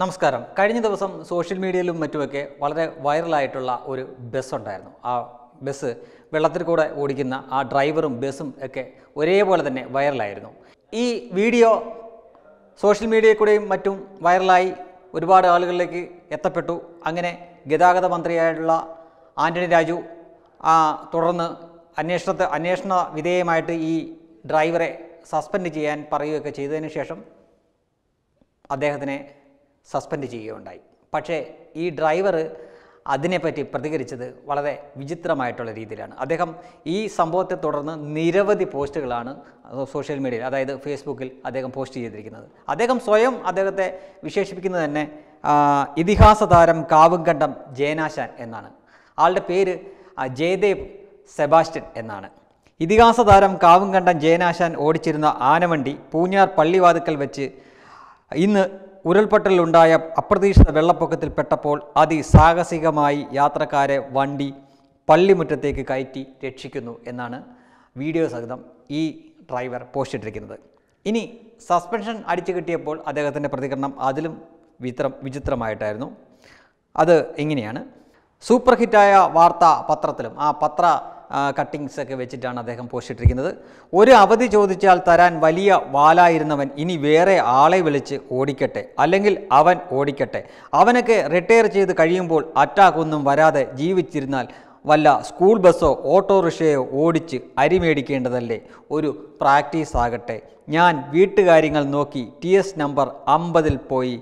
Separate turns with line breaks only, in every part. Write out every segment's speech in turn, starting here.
നമസ്കാരം കഴിഞ്ഞ ദിവസം സോഷ്യൽ മീഡിയയിലും മറ്റുമൊക്കെ വളരെ വൈറലായിട്ടുള്ള ഒരു ബസ് ഉണ്ടായിരുന്നു ആ ബസ് വെള്ളത്തിൽ കൂടെ ഓടിക്കുന്ന ആ ഡ്രൈവറും ബസ്സും ഒക്കെ ഒരേപോലെ തന്നെ വൈറലായിരുന്നു ഈ വീഡിയോ സോഷ്യൽ മീഡിയയിൽ കൂടെയും മറ്റും വൈറലായി ഒരുപാട് ആളുകളിലേക്ക് എത്തപ്പെട്ടു അങ്ങനെ ഗതാഗത മന്ത്രിയായിട്ടുള്ള ആന്റണി രാജു തുടർന്ന് അന്വേഷണത്തെ അന്വേഷണ വിധേയമായിട്ട് ഈ ഡ്രൈവറെ സസ്പെൻഡ് ചെയ്യാൻ പറയുകയൊക്കെ ചെയ്തതിന് ശേഷം അദ്ദേഹത്തിനെ സസ്പെൻഡ് ചെയ്യുകയുണ്ടായി പക്ഷേ ഈ ഡ്രൈവർ അതിനെപ്പറ്റി പ്രതികരിച്ചത് വളരെ വിചിത്രമായിട്ടുള്ള രീതിയിലാണ് അദ്ദേഹം ഈ സംഭവത്തെ തുടർന്ന് നിരവധി പോസ്റ്റുകളാണ് സോഷ്യൽ മീഡിയയിൽ അതായത് ഫേസ്ബുക്കിൽ അദ്ദേഹം പോസ്റ്റ് ചെയ്തിരിക്കുന്നത് അദ്ദേഹം സ്വയം അദ്ദേഹത്തെ വിശേഷിപ്പിക്കുന്നത് തന്നെ ഇതിഹാസ താരം കാവുംകണ്ടം ജയനാശാൻ എന്നാണ് ആളുടെ പേര് ജയദേവ് സെബാസ്റ്റ്യൻ എന്നാണ് ഇതിഹാസ താരം കാവുംകണ്ടം ജയനാശാൻ ഓടിച്ചിരുന്ന ആനവണ്ടി പൂഞ്ഞാർ പള്ളിവാതുക്കൽ വെച്ച് ഇന്ന് ഉരുൾപൊട്ടലുണ്ടായ അപ്രതീക്ഷിത വെള്ളപ്പൊക്കത്തിൽപ്പെട്ടപ്പോൾ അതിസാഹസികമായി യാത്രക്കാരെ വണ്ടി പള്ളിമുറ്റത്തേക്ക് കയറ്റി രക്ഷിക്കുന്നു എന്നാണ് വീഡിയോ സഹിതം ഈ ഡ്രൈവർ പോസ്റ്റ് ഇട്ടിരിക്കുന്നത് ഇനി സസ്പെൻഷൻ അടിച്ചു കിട്ടിയപ്പോൾ അദ്ദേഹത്തിൻ്റെ പ്രതികരണം അതിലും വിത്രം വിചിത്രമായിട്ടായിരുന്നു അത് ഇങ്ങനെയാണ് സൂപ്പർ ഹിറ്റായ വാർത്താ പത്രത്തിലും ആ പത്ര കട്ടിങ്സ് ഒക്കെ വെച്ചിട്ടാണ് അദ്ദേഹം പോസ്റ്റിട്ടിരിക്കുന്നത് ഒരു അവധി ചോദിച്ചാൽ തരാൻ വലിയ വാലായിരുന്നവൻ ഇനി വേറെ ആളെ വിളിച്ച് ഓടിക്കട്ടെ അല്ലെങ്കിൽ അവൻ ഓടിക്കട്ടെ അവനൊക്കെ റിട്ടയർ ചെയ്ത് കഴിയുമ്പോൾ അറ്റാക്കൊന്നും വരാതെ ജീവിച്ചിരുന്നാൽ വല്ല സ്കൂൾ ബസ്സോ ഓട്ടോറിക്ഷയോ ഓടിച്ച് അരി മേടിക്കേണ്ടതല്ലേ ഒരു പ്രാക്ടീസ് ആകട്ടെ ഞാൻ വീട്ടുകാര്യങ്ങൾ നോക്കി ടി എസ് നമ്പർ അമ്പതിൽ പോയി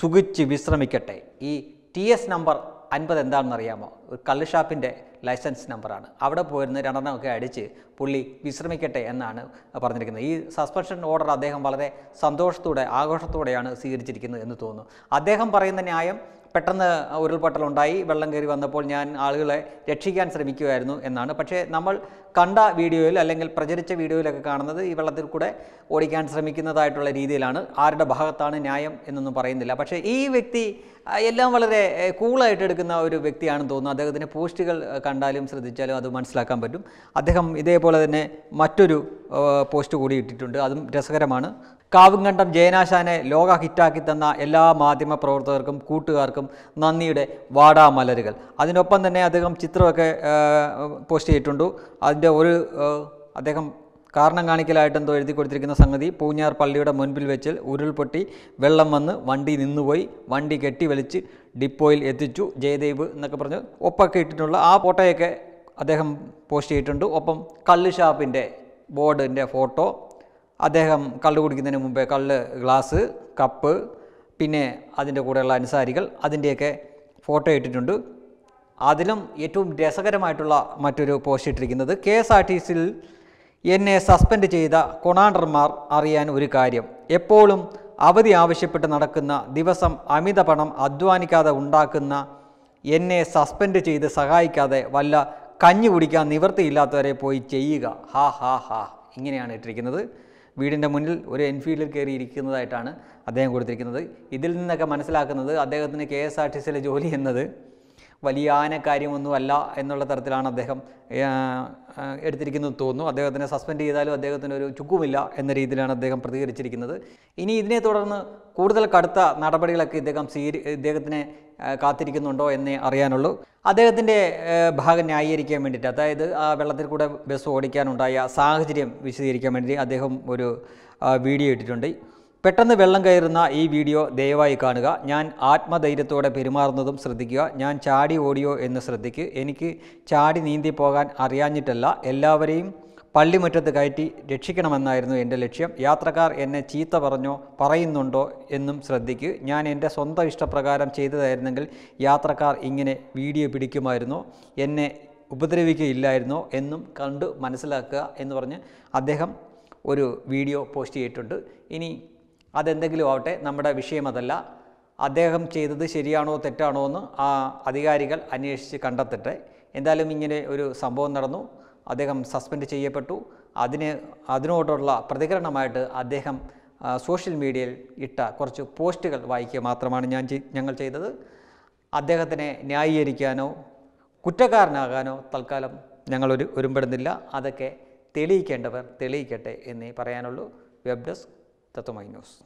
സുഖിച്ച് വിശ്രമിക്കട്ടെ ഈ ടി എസ് നമ്പർ അൻപത് എന്താണെന്ന് അറിയാമോ ഒരു കള്ള് ഷാപ്പിൻ്റെ ലൈസൻസ് നമ്പറാണ് അവിടെ പോയിരുന്ന് രണ്ടെണ്ണമൊക്കെ അടിച്ച് പുള്ളി വിശ്രമിക്കട്ടെ എന്നാണ് പറഞ്ഞിരിക്കുന്നത് ഈ സസ്പെൻഷൻ ഓർഡർ അദ്ദേഹം വളരെ സന്തോഷത്തോടെ ആഘോഷത്തോടെയാണ് സ്വീകരിച്ചിരിക്കുന്നത് എന്ന് തോന്നുന്നു അദ്ദേഹം പറയുന്ന ന്യായം പെട്ടെന്ന് ഉരുൾപൊട്ടലുണ്ടായി വെള്ളം കയറി വന്നപ്പോൾ ഞാൻ ആളുകളെ രക്ഷിക്കാൻ ശ്രമിക്കുമായിരുന്നു എന്നാണ് പക്ഷേ നമ്മൾ കണ്ട വീഡിയോയിൽ അല്ലെങ്കിൽ പ്രചരിച്ച വീഡിയോയിലൊക്കെ കാണുന്നത് ഈ വെള്ളത്തിൽ കൂടെ ഓടിക്കാൻ ശ്രമിക്കുന്നതായിട്ടുള്ള രീതിയിലാണ് ആരുടെ ഭാഗത്താണ് ന്യായം എന്നൊന്നും പറയുന്നില്ല പക്ഷേ ഈ വ്യക്തി എല്ലാം വളരെ കൂളായിട്ട് എടുക്കുന്ന ഒരു വ്യക്തിയാണെന്ന് തോന്നുന്നു അദ്ദേഹത്തിൻ്റെ പോസ്റ്റുകൾ കണ്ടാലും ശ്രദ്ധിച്ചാലും അത് മനസ്സിലാക്കാൻ പറ്റും അദ്ദേഹം ഇതേപോലെ തന്നെ മറ്റൊരു പോസ്റ്റ് കൂടി ഇട്ടിട്ടുണ്ട് അതും രസകരമാണ് കാവുങ്കണ്ടം ജയനാശാനെ ലോക ഹിറ്റാക്കി തന്ന എല്ലാ മാധ്യമ പ്രവർത്തകർക്കും കൂട്ടുകാർക്കും എല്ലാവർക്കും നന്ദിയുടെ വാടാമലരുകൾ അതിനൊപ്പം തന്നെ അദ്ദേഹം ചിത്രമൊക്കെ പോസ്റ്റ് ചെയ്തിട്ടുണ്ട് അതിൻ്റെ ഒരു അദ്ദേഹം കാരണം കാണിക്കലായിട്ട് എന്തോ എഴുതി കൊടുത്തിരിക്കുന്ന സംഗതി പൂഞ്ഞാർ പള്ളിയുടെ മുൻപിൽ വെച്ച് ഉരുൾപൊട്ടി വെള്ളം വന്ന് വണ്ടി നിന്നുപോയി വണ്ടി കെട്ടി വലിച്ച് ഡിപ്പോയിൽ എത്തിച്ചു ജയദേവ് എന്നൊക്കെ പറഞ്ഞ് ഒപ്പൊക്കെ ഇട്ടിട്ടുള്ള ആ ഫോട്ടോയൊക്കെ അദ്ദേഹം പോസ്റ്റ് ചെയ്തിട്ടുണ്ട് ഒപ്പം കള്ള് ഷാപ്പിൻ്റെ ബോർഡിൻ്റെ ഫോട്ടോ അദ്ദേഹം കള്ള് കുടിക്കുന്നതിന് മുമ്പേ കള്ള് ഗ്ലാസ് കപ്പ് പിന്നെ അതിൻ്റെ കൂടെയുള്ള അനുസാരികൾ അതിൻ്റെയൊക്കെ ഫോട്ടോ ഇട്ടിട്ടുണ്ട് അതിലും ഏറ്റവും രസകരമായിട്ടുള്ള മറ്റൊരു പോസ്റ്റ് ഇട്ടിരിക്കുന്നത് കെ എസ് ആർ ടി സിയിൽ എന്നെ സസ്പെൻഡ് ചെയ്ത കൊണാണ്ടർമാർ അറിയാൻ ഒരു കാര്യം എപ്പോഴും അവധി ആവശ്യപ്പെട്ട് നടക്കുന്ന ദിവസം അമിത പണം അധ്വാനിക്കാതെ ഉണ്ടാക്കുന്ന എന്നെ സസ്പെൻഡ് ചെയ്ത് സഹായിക്കാതെ വല്ല കഞ്ഞി കുടിക്കാൻ നിവൃത്തിയില്ലാത്തവരെ പോയി ചെയ്യുക ഹാ ഹാ ഹാ ഇങ്ങനെയാണ് ഇട്ടിരിക്കുന്നത് വീടിൻ്റെ മുന്നിൽ ഒരു എൻഫീൽഡിൽ കയറി ഇരിക്കുന്നതായിട്ടാണ് അദ്ദേഹം കൊടുത്തിരിക്കുന്നത് ഇതിൽ നിന്നൊക്കെ മനസ്സിലാക്കുന്നത് അദ്ദേഹത്തിന് കെ എസ് ആർ ടി സിയിലെ ജോലി എന്നത് വലിയ ആനക്കാര്യമൊന്നുമല്ല എന്നുള്ള തരത്തിലാണ് അദ്ദേഹം എടുത്തിരിക്കുന്നത് തോന്നുന്നു അദ്ദേഹത്തിനെ സസ്പെൻഡ് ചെയ്താലും അദ്ദേഹത്തിന് ഒരു ചുക്കുമില്ല എന്ന രീതിയിലാണ് അദ്ദേഹം പ്രതികരിച്ചിരിക്കുന്നത് ഇനി ഇതിനെ തുടർന്ന് കൂടുതൽ കടുത്ത നടപടികളൊക്കെ ഇദ്ദേഹം സ്വീകരി ഇദ്ദേഹത്തിനെ കാത്തിരിക്കുന്നുണ്ടോ എന്നേ അറിയാനുള്ളൂ അദ്ദേഹത്തിൻ്റെ ഭാഗം ന്യായീകരിക്കാൻ വേണ്ടിയിട്ട് അതായത് ആ വെള്ളത്തിൽ കൂടെ ബസ് ഓടിക്കാനുണ്ടായ സാഹചര്യം വിശദീകരിക്കാൻ വേണ്ടി അദ്ദേഹം ഒരു വീഡിയോ ഇട്ടിട്ടുണ്ട് പെട്ടെന്ന് വെള്ളം കയറുന്ന ഈ വീഡിയോ ദയവായി കാണുക ഞാൻ ആത്മധൈര്യത്തോടെ പെരുമാറുന്നതും ശ്രദ്ധിക്കുക ഞാൻ ചാടി ഓടിയോ എന്ന് ശ്രദ്ധിക്കുക എനിക്ക് ചാടി നീന്തി പോകാൻ അറിയാഞ്ഞിട്ടല്ല എല്ലാവരെയും പള്ളിമുറ്റത്ത് കയറ്റി രക്ഷിക്കണമെന്നായിരുന്നു എൻ്റെ ലക്ഷ്യം യാത്രക്കാർ എന്നെ ചീത്ത പറഞ്ഞോ പറയുന്നുണ്ടോ എന്നും ശ്രദ്ധിക്കൂ ഞാൻ എൻ്റെ സ്വന്തം ഇഷ്ടപ്രകാരം ചെയ്തതായിരുന്നെങ്കിൽ യാത്രക്കാർ ഇങ്ങനെ വീഡിയോ പിടിക്കുമായിരുന്നു എന്നെ ഉപദ്രവിക്കുകയില്ലായിരുന്നോ എന്നും കണ്ട് മനസ്സിലാക്കുക എന്ന് പറഞ്ഞ് അദ്ദേഹം ഒരു വീഡിയോ പോസ്റ്റ് ചെയ്തിട്ടുണ്ട് ഇനി അതെന്തെങ്കിലും ആവട്ടെ നമ്മുടെ വിഷയമതല്ല അദ്ദേഹം ചെയ്തത് ശരിയാണോ തെറ്റാണോ എന്ന് ആ അധികാരികൾ അന്വേഷിച്ച് കണ്ടെത്തട്ടെ എന്തായാലും ഇങ്ങനെ ഒരു സംഭവം നടന്നു അദ്ദേഹം സസ്പെൻഡ് ചെയ്യപ്പെട്ടു അതിന് അതിനോടുള്ള പ്രതികരണമായിട്ട് അദ്ദേഹം സോഷ്യൽ മീഡിയയിൽ ഇട്ട കുറച്ച് പോസ്റ്റുകൾ വായിക്കുക മാത്രമാണ് ഞാൻ ഞങ്ങൾ ചെയ്തത് അദ്ദേഹത്തിനെ ന്യായീകരിക്കാനോ കുറ്റക്കാരനാകാനോ തൽക്കാലം ഞങ്ങളൊരു ഒരുമ്പെടുന്നില്ല അതൊക്കെ തെളിയിക്കേണ്ടവർ തെളിയിക്കട്ടെ എന്നേ പറയാനുള്ളൂ വെബ് ഡെസ്ക് だと思います。